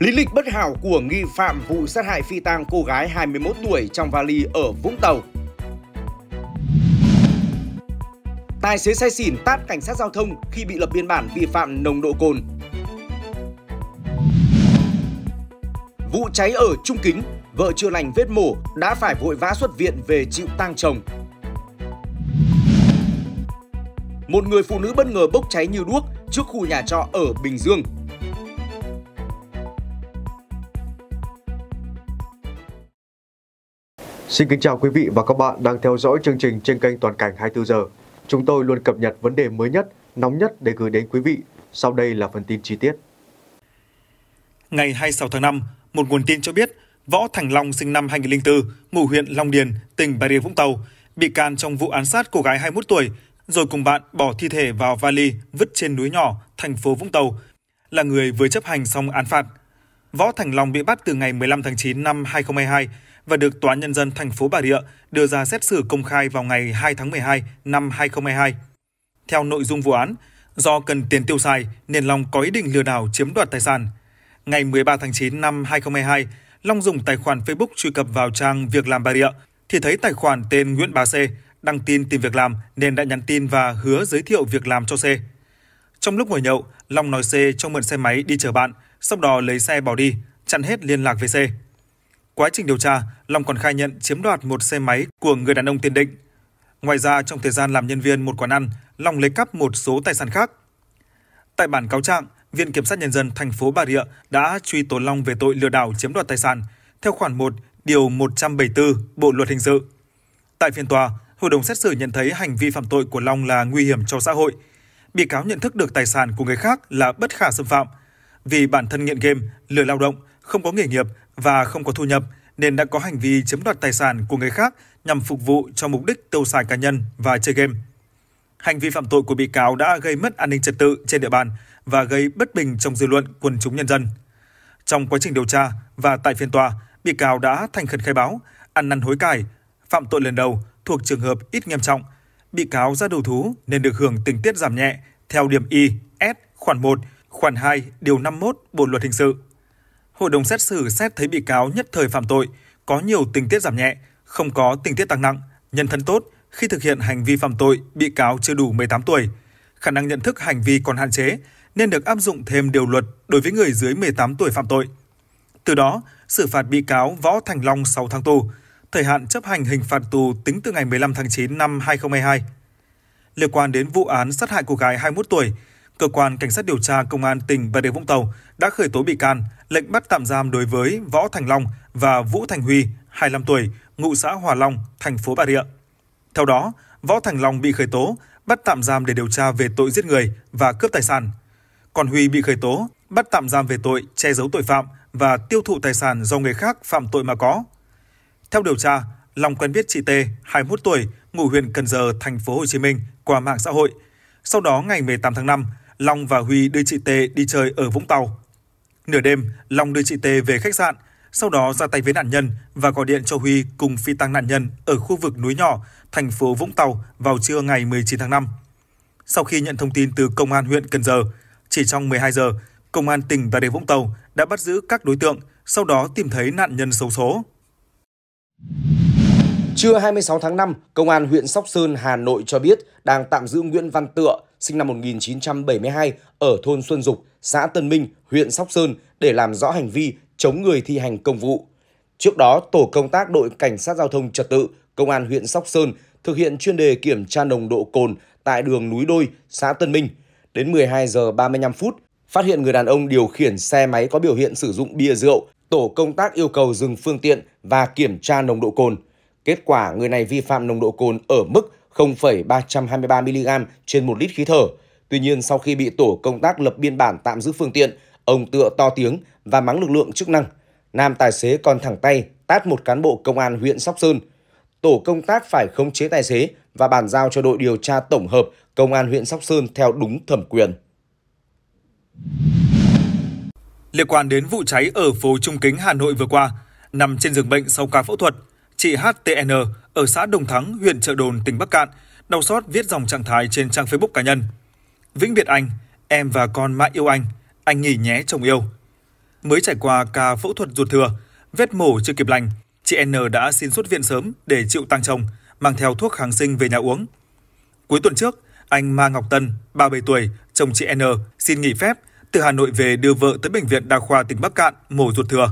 Lý lịch bất hảo của nghi phạm vụ sát hại phi tang cô gái 21 tuổi trong vali ở Vũng Tàu. Tài xế say xỉn tát cảnh sát giao thông khi bị lập biên bản vi phạm nồng độ cồn. Vụ cháy ở Trung Kính, vợ chưa lành vết mổ đã phải vội vã xuất viện về chịu tang chồng. Một người phụ nữ bất ngờ bốc cháy như đuốc trước khu nhà trọ ở Bình Dương Xin kính chào quý vị và các bạn đang theo dõi chương trình trên kênh Toàn cảnh 24 giờ. Chúng tôi luôn cập nhật vấn đề mới nhất, nóng nhất để gửi đến quý vị. Sau đây là phần tin chi tiết. Ngày 26 tháng 5, một nguồn tin cho biết Võ Thành Long sinh năm 2004, ngụ huyện Long Điền, tỉnh Bà Rịa Vũng Tàu, bị can trong vụ án sát cô gái 21 tuổi rồi cùng bạn bỏ thi thể vào vali vứt trên núi nhỏ, thành phố Vũng Tàu, là người vừa chấp hành xong án phạt. Võ Thành Long bị bắt từ ngày 15 tháng 9 năm 2022 và được Tòa Nhân dân thành phố Bà Rịa đưa ra xét xử công khai vào ngày 2 tháng 12 năm 2022. Theo nội dung vụ án, do cần tiền tiêu xài nên Long có ý định lừa đảo chiếm đoạt tài sản. Ngày 13 tháng 9 năm 2022, Long dùng tài khoản Facebook truy cập vào trang Việc làm Bà Rịa thì thấy tài khoản tên Nguyễn Bá C đăng tin tìm việc làm nên đã nhắn tin và hứa giới thiệu việc làm cho C. Trong lúc ngồi nhậu, Long nói C cho mượn xe máy đi chở bạn, sau đó lấy xe bỏ đi, chặn hết liên lạc với C. Quá trình điều tra, Long còn khai nhận chiếm đoạt một xe máy của người đàn ông Tiền Định. Ngoài ra, trong thời gian làm nhân viên một quán ăn, Long lấy cắp một số tài sản khác. Tại bản cáo trạng, Viện Kiểm sát Nhân dân thành phố Bà Rịa đã truy tố Long về tội lừa đảo chiếm đoạt tài sản theo khoản 1, điều 174 Bộ luật hình sự. Tại phiên tòa, hội đồng xét xử nhận thấy hành vi phạm tội của Long là nguy hiểm cho xã hội. Bị cáo nhận thức được tài sản của người khác là bất khả xâm phạm. Vì bản thân nghiện game, lười lao động, không có nghề nghiệp và không có thu nhập nên đã có hành vi chiếm đoạt tài sản của người khác nhằm phục vụ cho mục đích tiêu xài cá nhân và chơi game. Hành vi phạm tội của bị cáo đã gây mất an ninh trật tự trên địa bàn và gây bất bình trong dư luận quần chúng nhân dân. Trong quá trình điều tra và tại phiên tòa, bị cáo đã thành khẩn khai báo, ăn năn hối cải, phạm tội lần đầu thuộc trường hợp ít nghiêm trọng. Bị cáo ra đầu thú nên được hưởng tình tiết giảm nhẹ theo điểm i, S, khoản 1, khoản 2, điều 51 Bộ luật hình sự hội đồng xét xử xét thấy bị cáo nhất thời phạm tội, có nhiều tình tiết giảm nhẹ, không có tình tiết tăng nặng, nhân thân tốt, khi thực hiện hành vi phạm tội, bị cáo chưa đủ 18 tuổi. Khả năng nhận thức hành vi còn hạn chế, nên được áp dụng thêm điều luật đối với người dưới 18 tuổi phạm tội. Từ đó, xử phạt bị cáo Võ Thành Long 6 tháng tù, thời hạn chấp hành hình phạt tù tính từ ngày 15 tháng 9 năm 2022. Liên quan đến vụ án sát hại cô gái 21 tuổi cơ quan cảnh sát điều tra công an tỉnh Bà Rịa Vũng Tàu đã khởi tố bị can, lệnh bắt tạm giam đối với Võ Thành Long và Vũ Thành Huy, 25 tuổi, ngụ xã Hòa Long, thành phố Bà Rịa. Theo đó, Võ Thành Long bị khởi tố, bắt tạm giam để điều tra về tội giết người và cướp tài sản. Còn Huy bị khởi tố, bắt tạm giam về tội che giấu tội phạm và tiêu thụ tài sản do người khác phạm tội mà có. Theo điều tra, Long quen biết chị T, 21 tuổi, ngụ huyện Cần Giờ, thành phố Hồ Chí Minh qua mạng xã hội. Sau đó ngày 18 tháng 5, Long và Huy đưa chị T đi chơi ở Vũng Tàu. Nửa đêm, Long đưa chị T về khách sạn, sau đó ra tay với nạn nhân và gọi điện cho Huy cùng phi tăng nạn nhân ở khu vực núi nhỏ, thành phố Vũng Tàu vào trưa ngày 19 tháng 5. Sau khi nhận thông tin từ công an huyện Cần Giờ, chỉ trong 12 giờ, công an tỉnh Bà Rịa Vũng Tàu đã bắt giữ các đối tượng, sau đó tìm thấy nạn nhân xấu số. Trưa 26 tháng 5, Công an huyện Sóc Sơn, Hà Nội cho biết đang tạm giữ Nguyễn Văn Tựa, sinh năm 1972 ở thôn Xuân Dục, xã Tân Minh, huyện Sóc Sơn để làm rõ hành vi chống người thi hành công vụ. Trước đó, Tổ công tác đội Cảnh sát Giao thông Trật tự, Công an huyện Sóc Sơn thực hiện chuyên đề kiểm tra nồng độ cồn tại đường Núi Đôi, xã Tân Minh. Đến 12 giờ 35 phút, phát hiện người đàn ông điều khiển xe máy có biểu hiện sử dụng bia rượu, tổ công tác yêu cầu dừng phương tiện và kiểm tra nồng độ cồn. Kết quả người này vi phạm nồng độ cồn ở mức 0,323 mg trên 1 lít khí thở. Tuy nhiên, sau khi bị tổ công tác lập biên bản tạm giữ phương tiện, ông tựa to tiếng và mắng lực lượng chức năng. Nam tài xế còn thẳng tay tát một cán bộ công an huyện Sóc Sơn. Tổ công tác phải khống chế tài xế và bàn giao cho đội điều tra tổng hợp công an huyện Sóc Sơn theo đúng thẩm quyền. Liên quan đến vụ cháy ở phố Trung Kính Hà Nội vừa qua, nằm trên giường bệnh sau ca phẫu thuật, chị HTN ở xã Đồng Thắng, huyện Trợ Đồn, tỉnh Bắc Cạn, đau xót viết dòng trạng thái trên trang Facebook cá nhân. Vĩnh biệt anh, em và con mãi yêu anh, anh nghỉ nhé chồng yêu. Mới trải qua ca phẫu thuật ruột thừa, vết mổ chưa kịp lành, chị N đã xin xuất viện sớm để chịu tăng chồng, mang theo thuốc kháng sinh về nhà uống. Cuối tuần trước, anh Ma Ngọc Tân, 37 tuổi, chồng chị N xin nghỉ phép từ Hà Nội về đưa vợ tới bệnh viện đa khoa tỉnh Bắc Cạn mổ ruột thừa.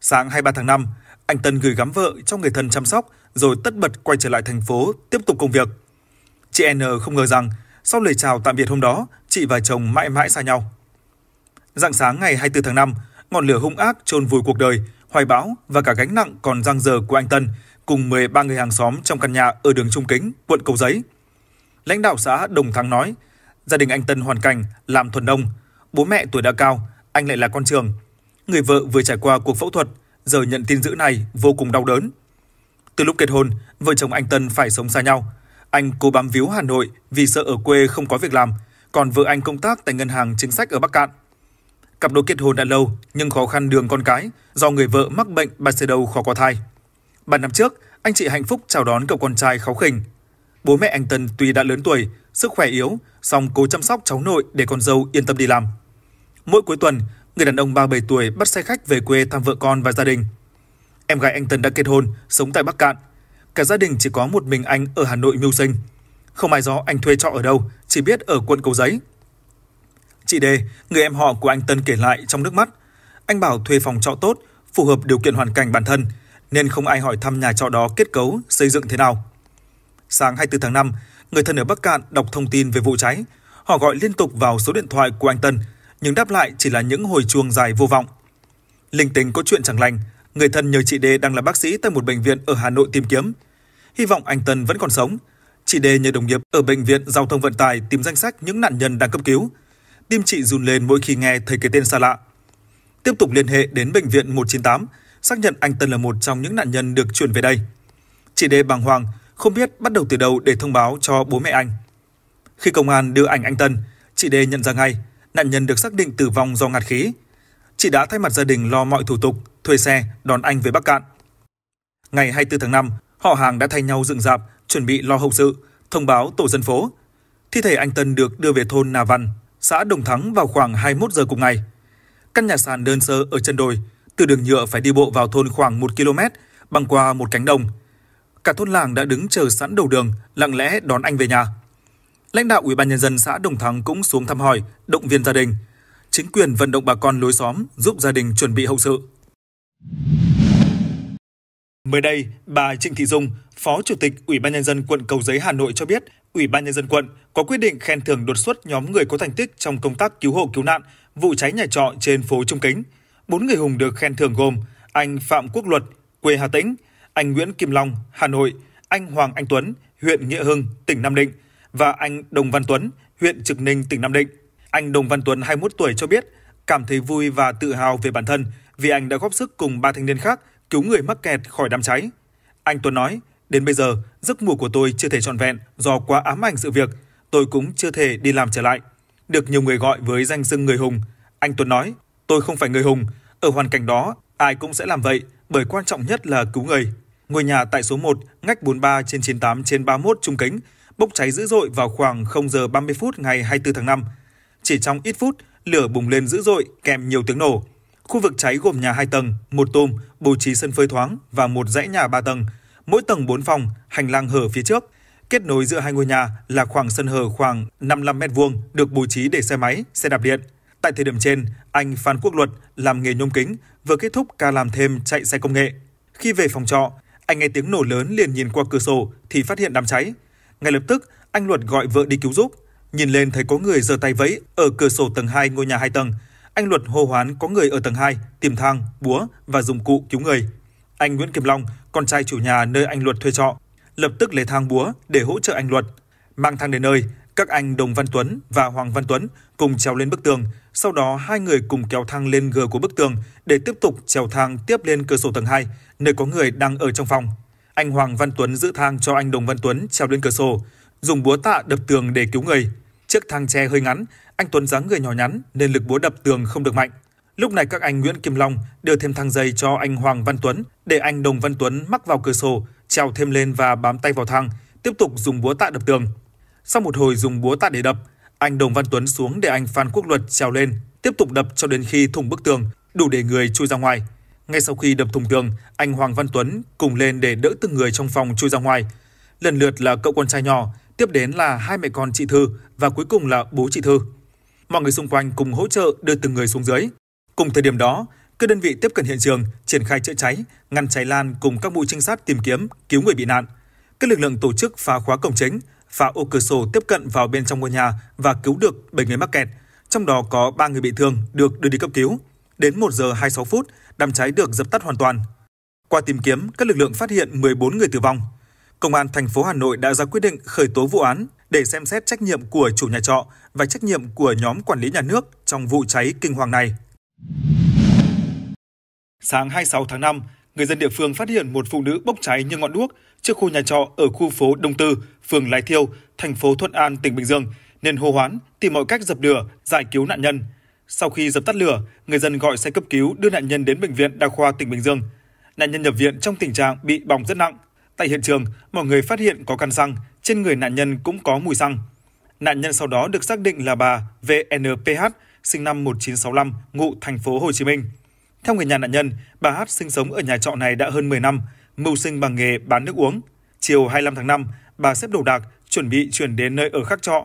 Sáng 23 tháng 5, anh Tân gửi gắm vợ cho người thân chăm sóc rồi tất bật quay trở lại thành phố tiếp tục công việc. Chị N không ngờ rằng sau lời chào tạm biệt hôm đó, chị và chồng mãi mãi xa nhau. Rạng sáng ngày 24 tháng 5, ngọn lửa hung ác chôn vùi cuộc đời, hoài bão và cả gánh nặng còn dang dở của anh Tân cùng 13 người hàng xóm trong căn nhà ở đường Trung Kính, quận Cầu Giấy. Lãnh đạo xã Đồng Thắng nói, gia đình anh Tân hoàn cảnh làm thuần nông, bố mẹ tuổi đã cao, anh lại là con trường. Người vợ vừa trải qua cuộc phẫu thuật, giờ nhận tin dữ này vô cùng đau đớn. Từ lúc kết hôn, vợ chồng anh Tân phải sống xa nhau. Anh cố bám víu Hà Nội vì sợ ở quê không có việc làm, còn vợ anh công tác tại ngân hàng chính sách ở Bắc Cạn. Cặp đôi kết hôn đã lâu nhưng khó khăn đường con cái do người vợ mắc bệnh bà sẽ đầu khó có thai. 3 năm trước, anh chị hạnh phúc chào đón cậu con trai kháu khỉnh. Bố mẹ anh Tân tuy đã lớn tuổi, sức khỏe yếu, song cố chăm sóc cháu nội để con dâu yên tâm đi làm. Mỗi cuối tuần, người đàn ông 37 tuổi bắt xe khách về quê thăm vợ con và gia đình. Em gái anh Tân đã kết hôn, sống tại Bắc Cạn. Cả gia đình chỉ có một mình anh ở Hà Nội mưu sinh. Không ai rõ anh thuê trọ ở đâu, chỉ biết ở quận Cầu Giấy. Chị D, người em họ của anh Tân kể lại trong nước mắt. Anh bảo thuê phòng trọ tốt, phù hợp điều kiện hoàn cảnh bản thân, nên không ai hỏi thăm nhà trọ đó kết cấu, xây dựng thế nào. Sáng 24 tháng 5, người thân ở Bắc Cạn đọc thông tin về vụ cháy. Họ gọi liên tục vào số điện thoại của anh Tân, nhưng đáp lại chỉ là những hồi chuông dài vô vọng. Linh tính có chuyện chẳng lành, người thân nhờ chị Đê đang là bác sĩ tại một bệnh viện ở Hà Nội tìm kiếm. Hy vọng anh Tân vẫn còn sống. Chị Đê nhờ đồng nghiệp ở bệnh viện giao thông vận tải tìm danh sách những nạn nhân đang cấp cứu. Tim chị run lên mỗi khi nghe thấy cái tên xa lạ. Tiếp tục liên hệ đến bệnh viện 198, xác nhận anh Tân là một trong những nạn nhân được chuyển về đây. Chị Đê bàng hoàng, không biết bắt đầu từ đâu để thông báo cho bố mẹ anh. Khi công an đưa ảnh anh Tân, chị Đê nhận ra ngay nạn nhân được xác định tử vong do ngạt khí. Chị đã thay mặt gia đình lo mọi thủ tục, thuê xe, đón anh về Bắc Cạn. Ngày 24 tháng 5, họ hàng đã thay nhau dựng dạp, chuẩn bị lo hậu sự, thông báo tổ dân phố. Thi thể anh Tân được đưa về thôn Nà Văn, xã Đồng Thắng vào khoảng 21 giờ cùng ngày. Căn nhà sàn đơn sơ ở chân đồi, từ đường nhựa phải đi bộ vào thôn khoảng 1 km, băng qua một cánh đồng. Cả thôn làng đã đứng chờ sẵn đầu đường, lặng lẽ đón anh về nhà. Lãnh đạo Ủy ban nhân dân xã Đồng Thắng cũng xuống thăm hỏi, động viên gia đình. Chính quyền vận động bà con lối xóm giúp gia đình chuẩn bị hậu sự. Mới đây, bà Trịnh Thị Dung, Phó Chủ tịch Ủy ban nhân dân quận Cầu Giấy Hà Nội cho biết, Ủy ban nhân dân quận có quyết định khen thưởng đột xuất nhóm người có thành tích trong công tác cứu hộ cứu nạn vụ cháy nhà trọ trên phố Trung Kính. Bốn người hùng được khen thưởng gồm anh Phạm Quốc Luật, quê Hà Tĩnh, anh Nguyễn Kim Long, Hà Nội, anh Hoàng Anh Tuấn, huyện Nghĩa Hưng, tỉnh Nam Định – và anh Đồng Văn Tuấn, huyện Trực Ninh, tỉnh Nam Định. Anh Đồng Văn Tuấn, 21 tuổi cho biết cảm thấy vui và tự hào về bản thân vì anh đã góp sức cùng ba thanh niên khác cứu người mắc kẹt khỏi đám cháy. Anh Tuấn nói, đến bây giờ, giấc ngủ của tôi chưa thể trọn vẹn do quá ám ảnh sự việc, tôi cũng chưa thể đi làm trở lại. Được nhiều người gọi với danh xưng người hùng, anh Tuấn nói, tôi không phải người hùng, ở hoàn cảnh đó ai cũng sẽ làm vậy bởi quan trọng nhất là cứu người. Ngôi nhà tại số 1, ngách 43 trên 98 trên 31 Trung Kính bốc cháy dữ dội vào khoảng 0 giờ 30 phút ngày 24 tháng 5. Chỉ trong ít phút, lửa bùng lên dữ dội kèm nhiều tiếng nổ. Khu vực cháy gồm nhà 2 tầng, một tôm, bố trí sân phơi thoáng và một dãy nhà 3 tầng, mỗi tầng 4 phòng, hành lang hở phía trước. Kết nối giữa hai ngôi nhà là khoảng sân hở khoảng 55 m vuông được bố trí để xe máy, xe đạp điện. Tại thời điểm trên, anh Phan Quốc Luật làm nghề nhôm kính, vừa kết thúc ca làm thêm chạy xe công nghệ. Khi về phòng trọ, anh nghe tiếng nổ lớn liền nhìn qua cửa sổ thì phát hiện đám cháy. Ngay lập tức, anh Luật gọi vợ đi cứu giúp. Nhìn lên thấy có người giơ tay vẫy ở cửa sổ tầng 2 ngôi nhà 2 tầng. Anh Luật hô hoán có người ở tầng 2, tìm thang, búa và dụng cụ cứu người. Anh Nguyễn Kim Long, con trai chủ nhà nơi anh Luật thuê trọ, lập tức lấy thang búa để hỗ trợ anh Luật. Mang thang đến nơi, các anh Đồng Văn Tuấn và Hoàng Văn Tuấn cùng trèo lên bức tường, sau đó hai người cùng kéo thang lên gờ của bức tường để tiếp tục trèo thang tiếp lên cửa sổ tầng 2, nơi có người đang ở trong phòng. Anh Hoàng Văn Tuấn giữ thang cho anh Đồng Văn Tuấn trèo lên cửa sổ, dùng búa tạ đập tường để cứu người. Chiếc thang tre hơi ngắn, anh Tuấn dáng người nhỏ nhắn nên lực búa đập tường không được mạnh. Lúc này các anh Nguyễn Kim Long đưa thêm thang dây cho anh Hoàng Văn Tuấn để anh Đồng Văn Tuấn mắc vào cửa sổ, trèo thêm lên và bám tay vào thang, tiếp tục dùng búa tạ đập tường. Sau một hồi dùng búa tạ để đập, anh Đồng Văn Tuấn xuống để anh Phan Quốc Luật trèo lên, tiếp tục đập cho đến khi thủng bức tường, đủ để người chui ra ngoài. Ngay sau khi đập thùng tường, anh Hoàng Văn Tuấn cùng lên để đỡ từng người trong phòng chui ra ngoài. Lần lượt là cậu con trai nhỏ, tiếp đến là hai mẹ con chị Thư và cuối cùng là bố chị Thư. Mọi người xung quanh cùng hỗ trợ đưa từng người xuống dưới. Cùng thời điểm đó, các đơn vị tiếp cận hiện trường, triển khai chữa cháy, ngăn cháy lan cùng các mũi trinh sát tìm kiếm, cứu người bị nạn. Các lực lượng tổ chức phá khóa cổng chính, phá ô cửa sổ tiếp cận vào bên trong ngôi nhà và cứu được 7 người mắc kẹt, trong đó có 3 người bị thương được đưa đi cấp cứu. Đến 1 giờ 26 phút, đám cháy được dập tắt hoàn toàn. Qua tìm kiếm, các lực lượng phát hiện 14 người tử vong. Công an thành phố Hà Nội đã ra quyết định khởi tố vụ án để xem xét trách nhiệm của chủ nhà trọ và trách nhiệm của nhóm quản lý nhà nước trong vụ cháy kinh hoàng này. Sáng 26 tháng 5, người dân địa phương phát hiện một phụ nữ bốc cháy như ngọn đuốc trước khu nhà trọ ở khu phố Đông Tư, phường Lái Thiêu, thành phố Thuận An, tỉnh Bình Dương, nên hô hoán tìm mọi cách dập lửa, giải cứu nạn nhân – sau khi dập tắt lửa, người dân gọi xe cấp cứu đưa nạn nhân đến bệnh viện đa khoa tỉnh Bình Dương. Nạn nhân nhập viện trong tình trạng bị bỏng rất nặng. Tại hiện trường, mọi người phát hiện có căn xăng, trên người nạn nhân cũng có mùi xăng. Nạn nhân sau đó được xác định là bà VNPH, sinh năm 1965, ngụ thành phố Hồ Chí Minh. Theo người nhà nạn nhân, bà H sinh sống ở nhà trọ này đã hơn 10 năm, mưu sinh bằng nghề bán nước uống. Chiều 25 tháng 5, bà xếp đồ đạc, chuẩn bị chuyển đến nơi ở khác trọ.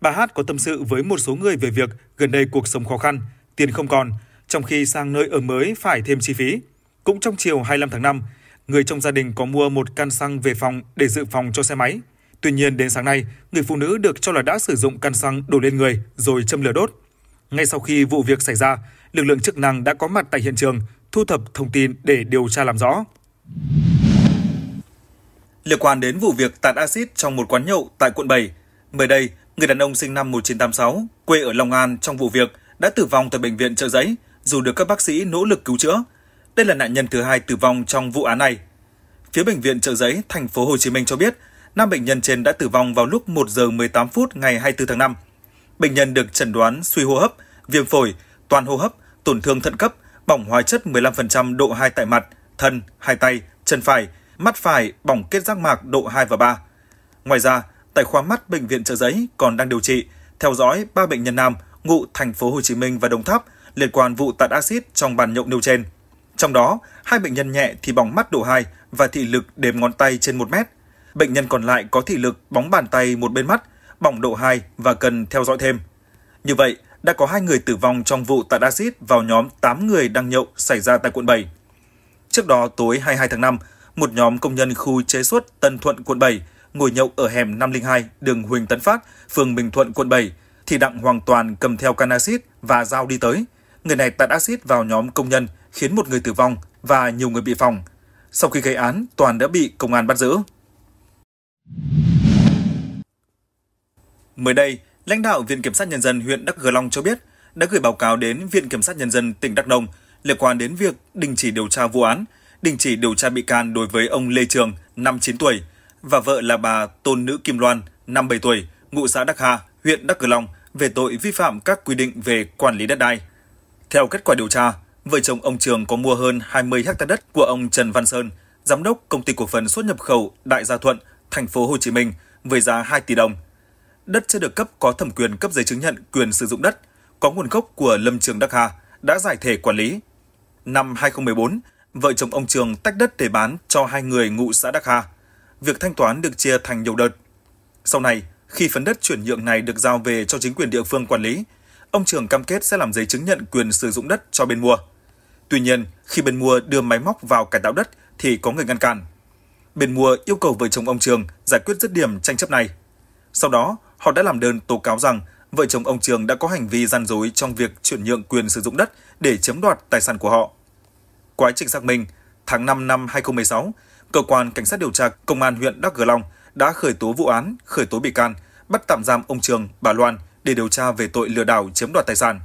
Bà Hát có tâm sự với một số người về việc gần đây cuộc sống khó khăn, tiền không còn, trong khi sang nơi ở mới phải thêm chi phí. Cũng trong chiều 25 tháng 5, người trong gia đình có mua một can xăng về phòng để dự phòng cho xe máy. Tuy nhiên đến sáng nay, người phụ nữ được cho là đã sử dụng can xăng đổ lên người rồi châm lửa đốt. Ngay sau khi vụ việc xảy ra, lực lượng chức năng đã có mặt tại hiện trường, thu thập thông tin để điều tra làm rõ. Liên quan đến vụ việc tạt axit trong một quán nhậu tại quận 7, mới đây, người đàn ông sinh năm 1986, quê ở Long An trong vụ việc đã tử vong tại bệnh viện Trợ Giấy dù được các bác sĩ nỗ lực cứu chữa. Đây là nạn nhân thứ hai tử vong trong vụ án này. Phía bệnh viện Trợ Giấy, thành phố Hồ Chí Minh cho biết, nam bệnh nhân trên đã tử vong vào lúc 1 giờ 18 phút ngày 24 tháng 5. Bệnh nhân được chẩn đoán suy hô hấp, viêm phổi, toàn hô hấp, tổn thương thận cấp, bỏng hóa chất 15% độ 2 tại mặt, thân, hai tay, chân phải, mắt phải, bỏng kết giác mạc độ 2 và 3. Ngoài ra, tại khoa mắt bệnh viện Trợ Giấy còn đang điều trị, theo dõi ba bệnh nhân nam ngụ thành phố Hồ Chí Minh và Đồng Tháp liên quan vụ tạt axit trong bàn nhậu nêu trên. Trong đó, hai bệnh nhân nhẹ thì bỏng mắt độ 2 và thị lực đếm ngón tay trên 1 mét. Bệnh nhân còn lại có thị lực bóng bàn tay một bên mắt, bỏng độ 2 và cần theo dõi thêm. Như vậy, đã có hai người tử vong trong vụ tạt axit vào nhóm 8 người đang nhậu xảy ra tại quận 7. Trước đó, tối 22 tháng 5, một nhóm công nhân khu chế xuất Tân Thuận quận 7 ngồi nhậu ở hẻm 502 đường Huỳnh Tấn Phát, phường Bình Thuận, quận 7, thì Đặng Hoàng Toàn cầm theo can axit và dao đi tới. Người này tạt axit vào nhóm công nhân, khiến một người tử vong và nhiều người bị phòng. Sau khi gây án, Toàn đã bị công an bắt giữ. Mới đây, lãnh đạo Viện Kiểm sát Nhân dân huyện Đắk Gờ Long cho biết đã gửi báo cáo đến Viện Kiểm sát Nhân dân tỉnh Đắk Nông liên quan đến việc đình chỉ điều tra vụ án, đình chỉ điều tra bị can đối với ông Lê Trường, 59 tuổi, và vợ là bà Tôn Nữ Kim Loan, 57 tuổi, ngụ xã Đắc Hà, huyện Đắc Cử Long về tội vi phạm các quy định về quản lý đất đai. Theo kết quả điều tra, vợ chồng ông Trường có mua hơn 20 ha đất của ông Trần Văn Sơn, giám đốc công ty cổ phần xuất nhập khẩu Đại Gia Thuận, thành phố Hồ Chí Minh với giá 2 tỷ đồng. Đất chưa được cấp có thẩm quyền cấp giấy chứng nhận quyền sử dụng đất, có nguồn gốc của Lâm Trường Đắc Hà đã giải thể quản lý. Năm 2014, vợ chồng ông Trường tách đất để bán cho hai người ngụ xã Đắc Hà – việc thanh toán được chia thành nhiều đợt. Sau này, khi phần đất chuyển nhượng này được giao về cho chính quyền địa phương quản lý, ông Trường cam kết sẽ làm giấy chứng nhận quyền sử dụng đất cho bên mua. Tuy nhiên, khi bên mua đưa máy móc vào cải tạo đất thì có người ngăn cản. Bên mua yêu cầu vợ chồng ông Trường giải quyết dứt điểm tranh chấp này. Sau đó, họ đã làm đơn tố cáo rằng vợ chồng ông Trường đã có hành vi gian dối trong việc chuyển nhượng quyền sử dụng đất để chiếm đoạt tài sản của họ. Quá trình xác minh, tháng 5 năm 2016, cơ quan cảnh sát điều tra công an huyện Đắk Gờ Long đã khởi tố vụ án, khởi tố bị can, bắt tạm giam ông Trường, bà Loan để điều tra về tội lừa đảo chiếm đoạt tài sản.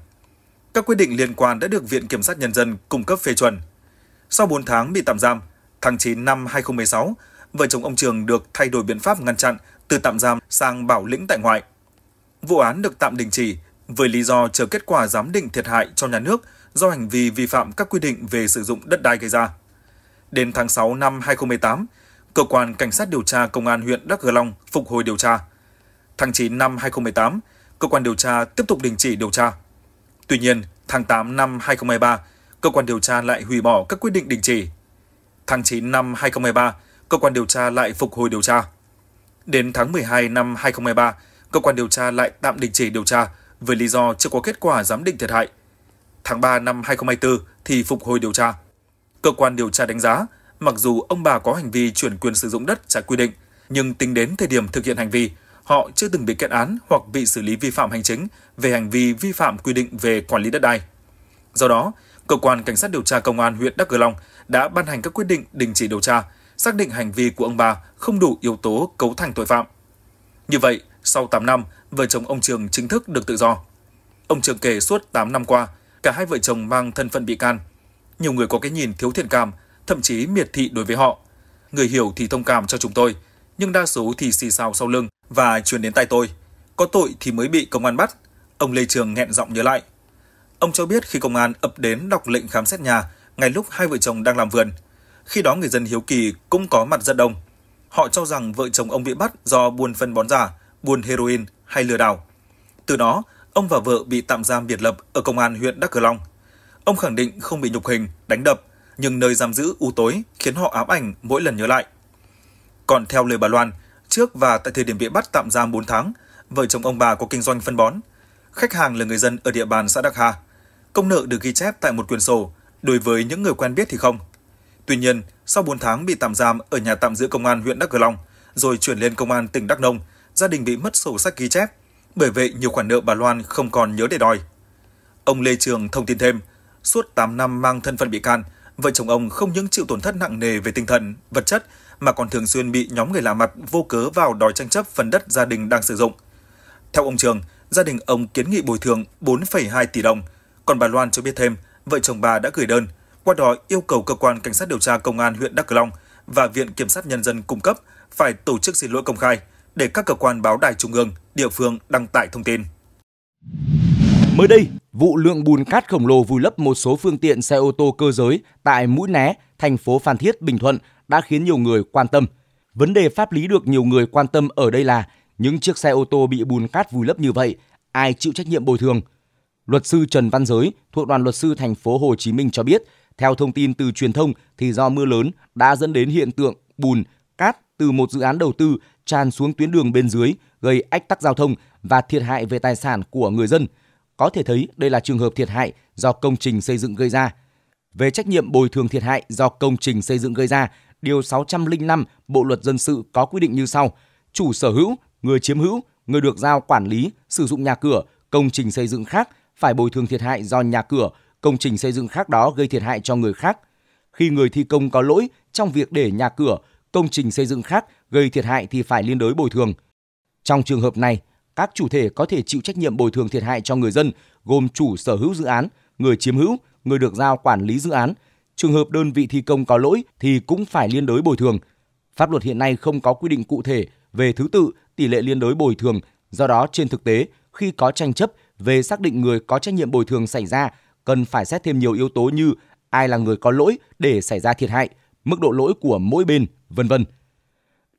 Các quyết định liên quan đã được Viện Kiểm sát Nhân dân cung cấp phê chuẩn. Sau 4 tháng bị tạm giam, tháng 9 năm 2016, vợ chồng ông Trường được thay đổi biện pháp ngăn chặn từ tạm giam sang bảo lĩnh tại ngoại. Vụ án được tạm đình chỉ với lý do chờ kết quả giám định thiệt hại cho nhà nước do hành vi vi phạm các quy định về sử dụng đất đai gây ra. Đến tháng 6 năm 2018, Cơ quan Cảnh sát điều tra Công an huyện Đắk Gờ Long phục hồi điều tra. Tháng 9 năm 2018, Cơ quan điều tra tiếp tục đình chỉ điều tra. Tuy nhiên, tháng 8 năm 2023, Cơ quan điều tra lại hủy bỏ các quyết định đình chỉ. Tháng 9 năm 2023, Cơ quan điều tra lại phục hồi điều tra. Đến tháng 12 năm 2023, Cơ quan điều tra lại tạm đình chỉ điều tra với lý do chưa có kết quả giám định thiệt hại. Tháng 3 năm 2024 thì phục hồi điều tra. Cơ quan điều tra đánh giá, mặc dù ông bà có hành vi chuyển quyền sử dụng đất trái quy định, nhưng tính đến thời điểm thực hiện hành vi, họ chưa từng bị kết án hoặc bị xử lý vi phạm hành chính về hành vi vi phạm quy định về quản lý đất đai. Do đó, cơ quan cảnh sát điều tra công an huyện Đắk Cờ Long đã ban hành các quyết định đình chỉ điều tra, xác định hành vi của ông bà không đủ yếu tố cấu thành tội phạm. Như vậy, sau 8 năm, vợ chồng ông Trường chính thức được tự do. Ông Trường kể suốt 8 năm qua, cả hai vợ chồng mang thân phận bị can – nhiều người có cái nhìn thiếu thiện cảm, thậm chí miệt thị đối với họ. Người hiểu thì thông cảm cho chúng tôi, nhưng đa số thì xì xào sau lưng và truyền đến tay tôi. Có tội thì mới bị công an bắt, ông Lê Trường nghẹn giọng nhớ lại. Ông cho biết khi công an ập đến đọc lệnh khám xét nhà, ngay lúc hai vợ chồng đang làm vườn. Khi đó người dân hiếu kỳ cũng có mặt rất đông. Họ cho rằng vợ chồng ông bị bắt do buôn phân bón giả, buôn heroin hay lừa đảo. Từ đó, ông và vợ bị tạm giam biệt lập ở công an huyện Đắk Cờ Long – Ông khẳng định không bị nhục hình, đánh đập, nhưng nơi giam giữ u tối khiến họ ám ảnh mỗi lần nhớ lại. Còn theo lời bà Loan, trước và tại thời điểm bị bắt tạm giam 4 tháng, vợ chồng ông bà có kinh doanh phân bón. Khách hàng là người dân ở địa bàn xã Đắc Hà. Công nợ được ghi chép tại một quyển sổ, đối với những người quen biết thì không. Tuy nhiên, sau 4 tháng bị tạm giam ở nhà tạm giữ công an huyện Đắk Cờ Long, rồi chuyển lên công an tỉnh Đắk Nông, gia đình bị mất sổ sách ghi chép, bởi vậy nhiều khoản nợ bà Loan không còn nhớ để đòi. Ông Lê Trường thông tin thêm, suốt 8 năm mang thân phận bị can, vợ chồng ông không những chịu tổn thất nặng nề về tinh thần, vật chất mà còn thường xuyên bị nhóm người lạ mặt vô cớ vào đòi tranh chấp phần đất gia đình đang sử dụng. Theo ông Trường, gia đình ông kiến nghị bồi thường 4,2 tỷ đồng, còn bà Loan cho biết thêm vợ chồng bà đã gửi đơn, qua đó yêu cầu cơ quan cảnh sát điều tra công an huyện Đắk Cờ Long và viện kiểm sát nhân dân cung cấp phải tổ chức xin lỗi công khai để các cơ quan báo đài trung ương, địa phương đăng tải thông tin. Mới đây, Vụ lượng bùn cát khổng lồ vùi lấp một số phương tiện xe ô tô cơ giới tại Mũi Né, thành phố Phan Thiết, Bình Thuận đã khiến nhiều người quan tâm. Vấn đề pháp lý được nhiều người quan tâm ở đây là những chiếc xe ô tô bị bùn cát vùi lấp như vậy, ai chịu trách nhiệm bồi thường? Luật sư Trần Văn Giới thuộc đoàn luật sư thành phố Hồ Chí Minh cho biết, theo thông tin từ truyền thông thì do mưa lớn đã dẫn đến hiện tượng bùn cát từ một dự án đầu tư tràn xuống tuyến đường bên dưới gây ách tắc giao thông và thiệt hại về tài sản của người dân – có thể thấy đây là trường hợp thiệt hại do công trình xây dựng gây ra. Về trách nhiệm bồi thường thiệt hại do công trình xây dựng gây ra, điều 605 Bộ luật dân sự có quy định như sau: Chủ sở hữu, người chiếm hữu, người được giao quản lý, sử dụng nhà cửa, công trình xây dựng khác phải bồi thường thiệt hại do nhà cửa, công trình xây dựng khác đó gây thiệt hại cho người khác. Khi người thi công có lỗi trong việc để nhà cửa, công trình xây dựng khác gây thiệt hại thì phải liên đối bồi thường. Trong trường hợp này, các chủ thể có thể chịu trách nhiệm bồi thường thiệt hại cho người dân gồm chủ sở hữu dự án, người chiếm hữu, người được giao quản lý dự án. Trường hợp đơn vị thi công có lỗi thì cũng phải liên đối bồi thường. Pháp luật hiện nay không có quy định cụ thể về thứ tự, tỷ lệ liên đối bồi thường, do đó trên thực tế khi có tranh chấp về xác định người có trách nhiệm bồi thường xảy ra cần phải xét thêm nhiều yếu tố như ai là người có lỗi để xảy ra thiệt hại, mức độ lỗi của mỗi bên, vân vân.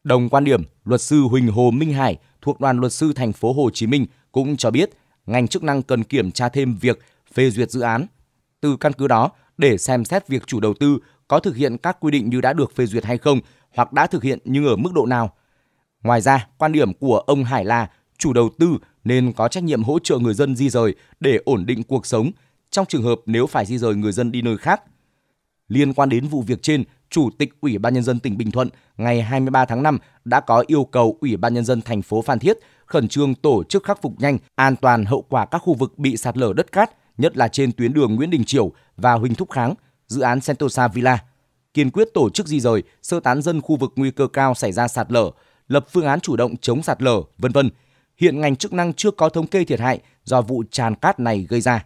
Đồng quan điểm, luật sư Huỳnh Hồ Minh Hải, thuộc đoàn luật sư thành phố Hồ Chí Minh cũng cho biết ngành chức năng cần kiểm tra thêm việc phê duyệt dự án. Từ căn cứ đó để xem xét việc chủ đầu tư có thực hiện các quy định như đã được phê duyệt hay không hoặc đã thực hiện nhưng ở mức độ nào. Ngoài ra, quan điểm của ông Hải là chủ đầu tư nên có trách nhiệm hỗ trợ người dân di rời để ổn định cuộc sống trong trường hợp nếu phải di rời người dân đi nơi khác Liên quan đến vụ việc trên, Chủ tịch Ủy ban nhân dân tỉnh Bình Thuận ngày 23 tháng 5 đã có yêu cầu Ủy ban nhân dân thành phố Phan Thiết khẩn trương tổ chức khắc phục nhanh, an toàn hậu quả các khu vực bị sạt lở đất cát, nhất là trên tuyến đường Nguyễn Đình Chiểu và Huỳnh Thúc Kháng, dự án Sentosa Villa. Kiên quyết tổ chức di rời, sơ tán dân khu vực nguy cơ cao xảy ra sạt lở, lập phương án chủ động chống sạt lở, vân vân. Hiện ngành chức năng chưa có thống kê thiệt hại do vụ tràn cát này gây ra.